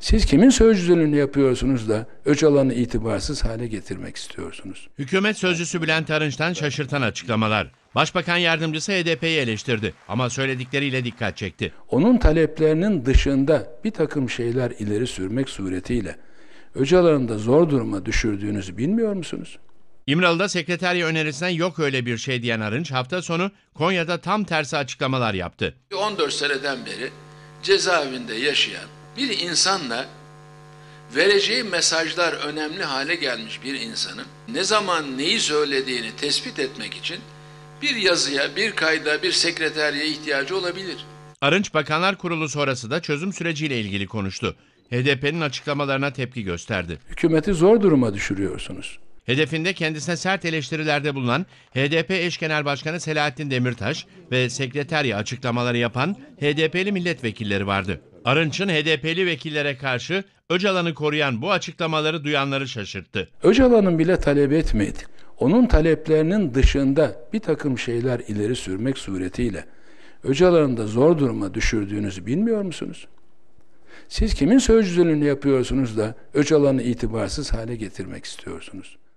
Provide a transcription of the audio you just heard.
Siz kimin sözcülüğünü yapıyorsunuz da Öcalan'ı itibarsız hale getirmek istiyorsunuz? Hükümet sözcüsü Bülent Arınç'tan şaşırtan açıklamalar. Başbakan yardımcısı HDP'yi eleştirdi ama söyledikleriyle dikkat çekti. Onun taleplerinin dışında bir takım şeyler ileri sürmek suretiyle Öcalan'ı da zor duruma düşürdüğünüzü bilmiyor musunuz? İmralı'da sekreterya önerisinden yok öyle bir şey diyen Arınç hafta sonu Konya'da tam tersi açıklamalar yaptı. 14 seneden beri cezaevinde yaşayan bir insanla vereceği mesajlar önemli hale gelmiş bir insanın ne zaman neyi söylediğini tespit etmek için bir yazıya, bir kayda, bir sekreterye ihtiyacı olabilir. Arınç Bakanlar Kurulu sonrası da çözüm süreciyle ilgili konuştu. HDP'nin açıklamalarına tepki gösterdi. Hükümeti zor duruma düşürüyorsunuz. Hedefinde kendisine sert eleştirilerde bulunan HDP eş genel başkanı Selahattin Demirtaş ve sekreterya açıklamaları yapan HDP'li milletvekilleri vardı. Arınç'ın HDP'li vekillere karşı Öcalan'ı koruyan bu açıklamaları duyanları şaşırttı. Öcalan'ın bile talep etmedi. Onun taleplerinin dışında bir takım şeyler ileri sürmek suretiyle Öcalan'ı da zor duruma düşürdüğünüzü bilmiyor musunuz? Siz kimin sözcülüğünü yapıyorsunuz da Öcalan'ı itibarsız hale getirmek istiyorsunuz?